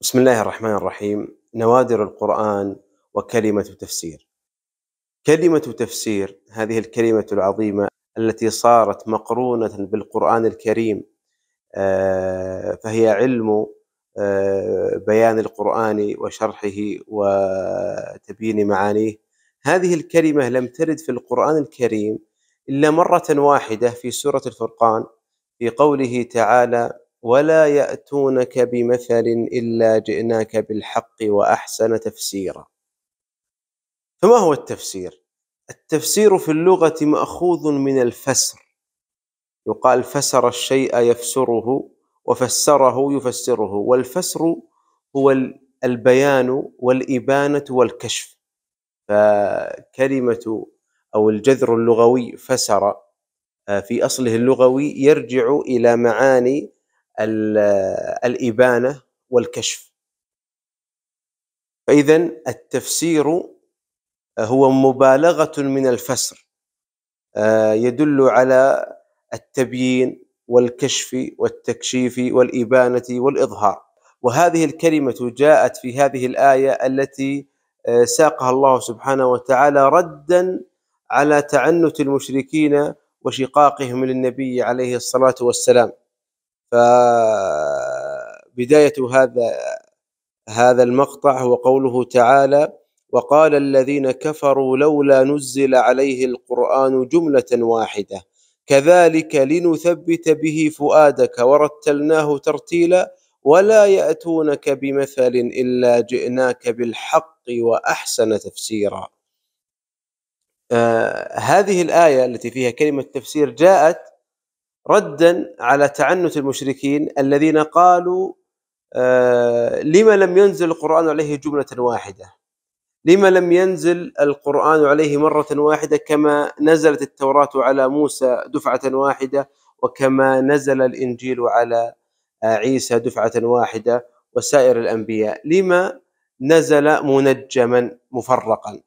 بسم الله الرحمن الرحيم نوادر القرآن وكلمة تفسير كلمة تفسير هذه الكلمة العظيمة التي صارت مقرونة بالقرآن الكريم آه، فهي علم آه، بيان القرآن وشرحه وتبيين معانيه هذه الكلمة لم ترد في القرآن الكريم إلا مرة واحدة في سورة الفرقان في قوله تعالى ولا ياتونك بمثل الا جئناك بالحق واحسن تفسيرا فما هو التفسير التفسير في اللغه ماخوذ من الفسر يقال فسر الشيء يفسره وفسره يفسره والفسر هو البيان والابانه والكشف فكلمه او الجذر اللغوي فسر آه، في اصله اللغوي يرجع الى معاني الإبانة والكشف فإذا التفسير هو مبالغة من الفسر آه، يدل على التبيين والكشف والتكشيف والإبانة والإظهار وهذه الكلمة جاءت في هذه الآية التي آه، ساقها الله سبحانه وتعالى ردا على تعنت المشركين وشقاقهم للنبي عليه الصلاة والسلام فبداية هذا هذا المقطع هو قوله تعالى وقال الذين كفروا لولا نزل عليه القرآن جملة واحدة كذلك لنثبت به فؤادك ورتلناه ترتيلا ولا يأتونك بمثل إلا جئناك بالحق وأحسن تفسيرا آه هذه الآية التي فيها كلمة تفسير جاءت ردا على تعنت المشركين الذين قالوا آه لما لم ينزل القرآن عليه جملة واحدة لما لم ينزل القرآن عليه مرة واحدة كما نزلت التوراة على موسى دفعة واحدة وكما نزل الإنجيل على آه، عيسى دفعة واحدة وسائر الأنبياء لما نزل منجما مفرقا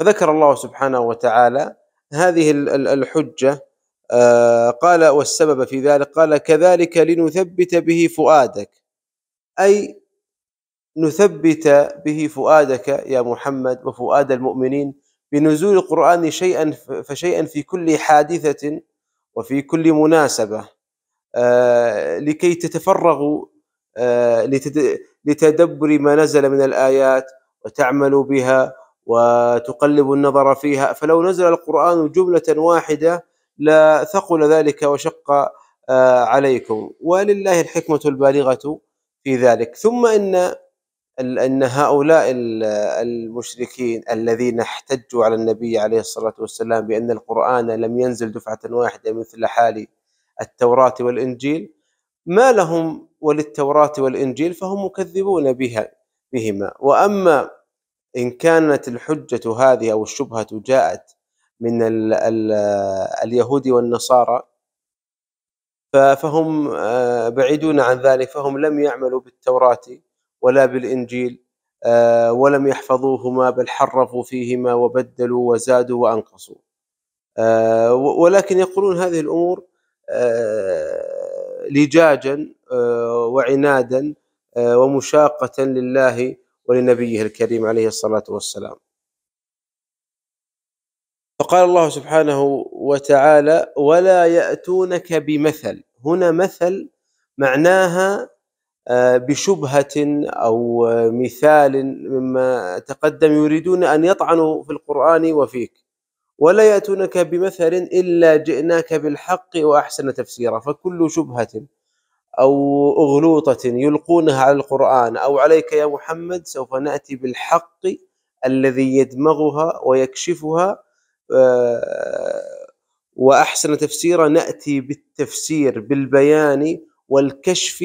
فذكر الله سبحانه وتعالى هذه الحجة آه، قال والسبب في ذلك قال كذلك لنثبت به فؤادك أي نثبت به فؤادك يا محمد وفؤاد المؤمنين بنزول القرآن شيئا فشيئا في كل حادثة وفي كل مناسبة آه، لكي تتفرغوا آه، لتدبر ما نزل من الآيات وتعملوا بها وتقلبوا النظر فيها فلو نزل القرآن جملة واحدة لثقل ذلك وشق آه، عليكم ولله الحكمة البالغة في ذلك ثم إن أن هؤلاء المشركين الذين احتجوا على النبي عليه الصلاة والسلام بأن القرآن لم ينزل دفعة واحدة مثل حال التوراة والإنجيل ما لهم وللتوراة والإنجيل فهم مكذبون بها بهما وأما إن كانت الحجة هذه أو الشبهة جاءت من الـ الـ اليهود والنصارى فهم آه، بعيدون عن ذلك فهم لم يعملوا بالتوراة ولا بالإنجيل آه، ولم يحفظوهما بل حرفوا فيهما وبدلوا وزادوا وأنقصوا آه، ولكن يقولون هذه الأمور لجاجا وعنادا ومشاقة لله ولنبيه الكريم عليه الصلاة والسلام فقال الله سبحانه وتعالى ولا يأتونك بمثل هنا مثل معناها آه، بشبهة أو آه، مثال مما تقدم يريدون أن يطعنوا في القرآن وفيك ولا يأتونك بمثل إلا جئناك بالحق وأحسن تفسيرا فكل شبهة أو أغلوطة يلقونها على القرآن أو عليك يا محمد سوف نأتي بالحق الذي يدمغها ويكشفها آه، واحسن تفسيرا ناتي بالتفسير بالبيان والكشف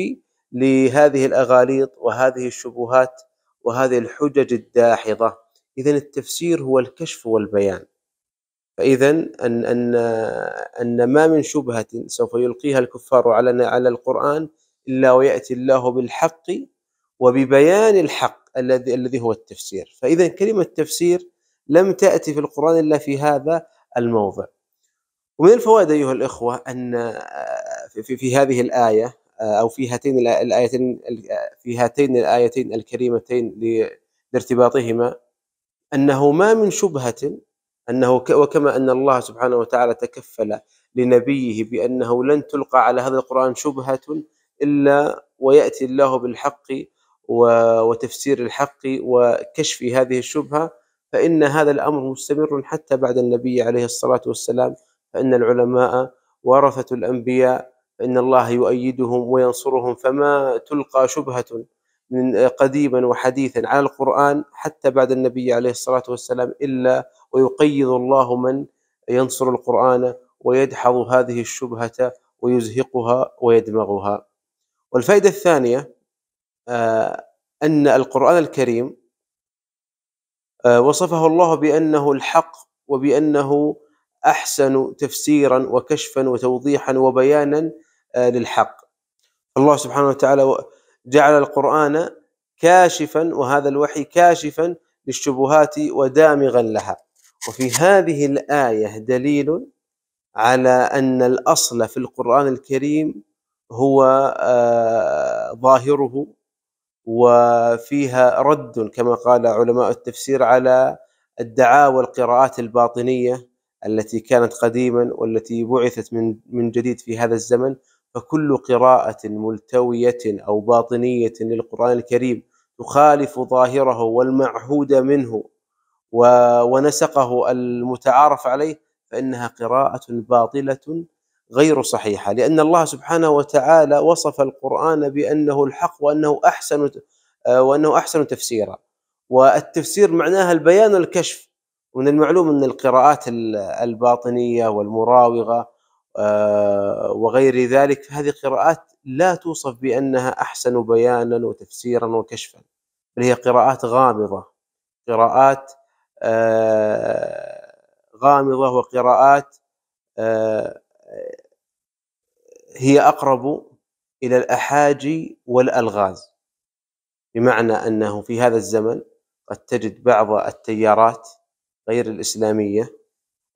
لهذه الاغاليط وهذه الشبهات وهذه الحجج الداحضه اذا التفسير هو الكشف والبيان فاذا ان ان ان ما من شبهه سوف يلقيها الكفار على على القران الا وياتي الله بالحق وببيان الحق الذي الذي هو التفسير فاذا كلمه تفسير لم تأتي في القرآن إلا في هذا الموضع ومن الفوائد أيها الإخوة أن آه، في, هذه الآية آه، أو في هاتين الآيتين في هاتين الآيتين الكريمتين لارتباطهما أنه ما من شبهة أنه وكما أن الله سبحانه وتعالى تكفل لنبيه بأنه لن تلقى على هذا القرآن شبهة إلا ويأتي الله بالحق وتفسير الحق وكشف هذه الشبهة فإن هذا الأمر مستمر حتى بعد النبي عليه الصلاة والسلام فإن العلماء ورثة الأنبياء فإن الله يؤيدهم وينصرهم فما تلقى شبهة من قديما وحديثا على القرآن حتى بعد النبي عليه الصلاة والسلام إلا ويقيض الله من ينصر القرآن ويدحض هذه الشبهة ويزهقها ويدمغها والفائدة الثانية آه، أن القرآن الكريم آه، وصفه الله بأنه الحق وبأنه أحسن تفسيرا وكشفا وتوضيحا وبيانا آه، للحق الله سبحانه وتعالى جعل القرآن كاشفا وهذا الوحي كاشفا للشبهات ودامغا لها وفي هذه الآية دليل على أن الأصل في القرآن الكريم هو آه، ظاهره وفيها رد كما قال علماء التفسير على الدعاوى والقراءات الباطنيه التي كانت قديما والتي بعثت من من جديد في هذا الزمن فكل قراءة ملتوية أو باطنية للقرآن الكريم تخالف ظاهره والمعهود منه ونسقه المتعارف عليه فإنها قراءة باطلة غير صحيحه لان الله سبحانه وتعالى وصف القران بانه الحق وانه احسن آه، وانه احسن تفسيرا والتفسير معناها البيان والكشف ومن المعلوم ان القراءات الباطنيه والمراوغه آه، وغير ذلك هذه قراءات لا توصف بانها احسن بيانا وتفسيرا وكشفا بل هي قراءات غامضه قراءات آه، غامضه وقراءات هي اقرب الى الاحاجي والالغاز بمعنى انه في هذا الزمن قد تجد بعض التيارات غير الاسلاميه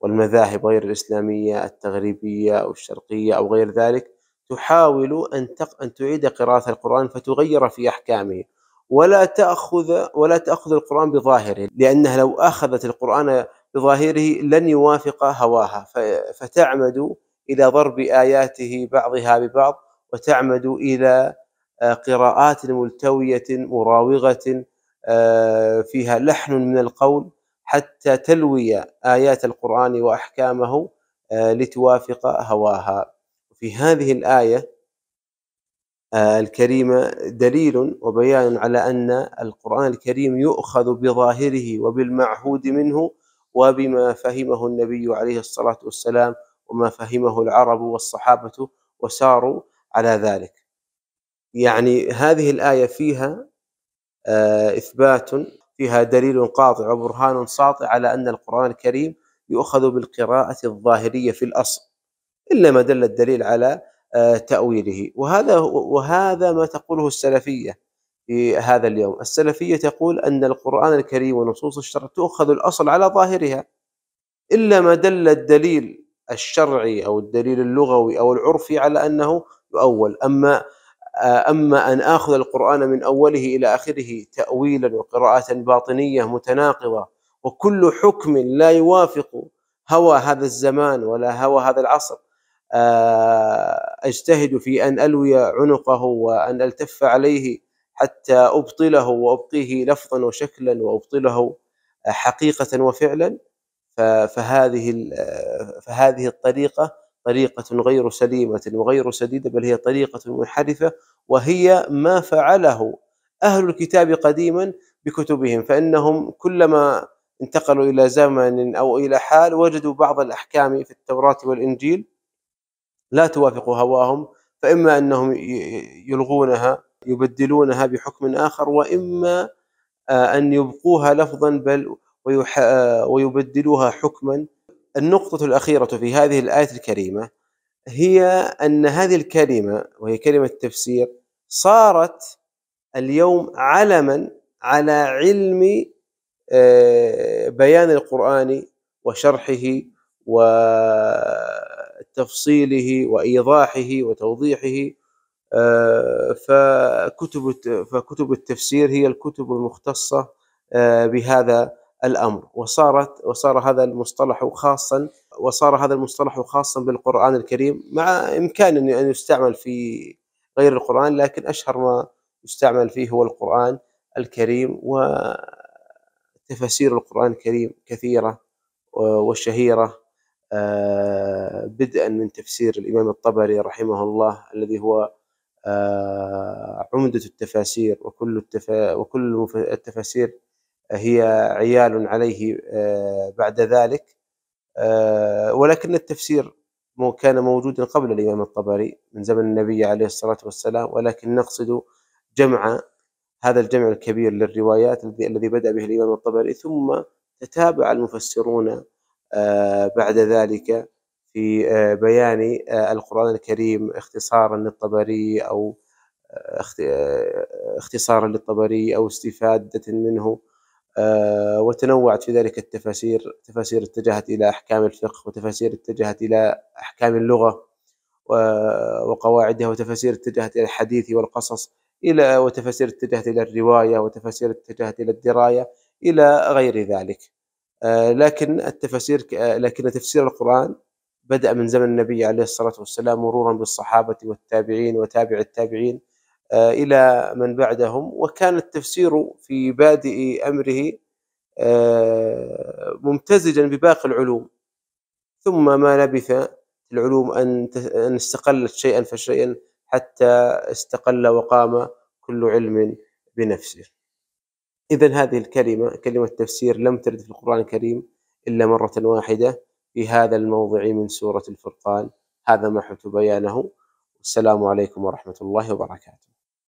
والمذاهب غير الاسلاميه التغريبيه او الشرقيه او غير ذلك تحاول ان تق... ان تعيد قراءه القران فتغير في احكامه ولا تاخذ ولا تاخذ القران بظاهره لانها لو اخذت القران بظاهره لن يوافق هواها فتعمد إلى ضرب آياته بعضها ببعض وتعمد إلى آه، قراءات ملتوية مراوغة آه، فيها لحن من القول حتى تلوي آيات القرآن وأحكامه آه، لتوافق هواها في هذه الآية الكريمة دليل وبيان على أن القرآن الكريم يؤخذ بظاهره وبالمعهود منه وبما فهمه النبي عليه الصلاة والسلام وما فهمه العرب والصحابة وساروا على ذلك يعني هذه الآية فيها آه، إثبات فيها دليل قاطع وبرهان ساطع على أن القرآن الكريم يؤخذ بالقراءة الظاهرية في الأصل إلا ما دل الدليل على آه، تأويله وهذا وهذا ما تقوله السلفية في هذا اليوم السلفية تقول أن القرآن الكريم ونصوص الشرع تؤخذ الأصل على ظاهرها إلا ما دل الدليل الشرعي او الدليل اللغوي او العرفي على انه يؤول اما آه، اما ان اخذ القران من اوله الى اخره تاويلا وقراءات باطنيه متناقضه وكل حكم لا يوافق هوى هذا الزمان ولا هوى هذا العصر آه، اجتهد في ان الوي عنقه وان التف عليه حتى ابطله وابقيه لفظا وشكلا وابطله حقيقه وفعلا فهذه فهذه الطريقه طريقه غير سليمه وغير سديده بل هي طريقه منحرفه وهي ما فعله اهل الكتاب قديما بكتبهم فانهم كلما انتقلوا الى زمن او الى حال وجدوا بعض الاحكام في التوراه والانجيل لا توافق هواهم فاما انهم يلغونها يبدلونها بحكم اخر واما آه، ان يبقوها لفظا بل آه، ويبدلها حكما النقطة الأخيرة في هذه الآية الكريمة هي أن هذه الكلمة وهي كلمة تفسير صارت اليوم علما على علم آه، بيان القرآن وشرحه وتفصيله وإيضاحه وتوضيحه آه، فكتب فكتب التفسير هي الكتب المختصة بهذا الأمر وصارت وصار هذا المصطلح خاصا وصار هذا المصطلح خاصا بالقرآن الكريم مع إمكان أن يستعمل في غير القرآن لكن أشهر ما يستعمل فيه هو القرآن الكريم وتفاسير القرآن الكريم كثيرة وشهيرة آه، بدءا من تفسير الإمام الطبري رحمه الله الذي هو آه، عمدة التفاسير وكل التفا وكل التفاسير هي عيال عليه آه، بعد ذلك آه، ولكن التفسير كان موجودا قبل الإمام الطبري من زمن النبي عليه الصلاة والسلام ولكن نقصد جمع هذا الجمع الكبير للروايات الذي بدأ به الإمام الطبري ثم تتابع المفسرون آه، بعد ذلك في بيان القرآن الكريم اختصارا للطبري أو اختصارا للطبري أو استفادة منه آه، وتنوعت في ذلك التفاسير تفاسير اتجهت إلى أحكام الفقه وتفاسير اتجهت إلى أحكام اللغة وقواعدها وتفاسير اتجهت إلى الحديث والقصص إلى وتفاسير اتجهت إلى الرواية وتفاسير اتجهت إلى الدراية إلى غير ذلك آه، لكن التفاسير آه، لكن تفسير القرآن بدأ من زمن النبي عليه الصلاة والسلام مرورا بالصحابة والتابعين وتابع التابعين آه، إلى من بعدهم وكان التفسير في بادئ أمره آه، ممتزجا بباقي العلوم ثم ما لبث العلوم أن أن استقلت شيئا فشيئا حتى استقل وقام كل علم بنفسه إذا هذه الكلمة كلمة تفسير لم ترد في القرآن الكريم إلا مرة واحدة في هذا الموضع من سورة الفرقان هذا ما حبت بيانه والسلام عليكم ورحمة الله وبركاته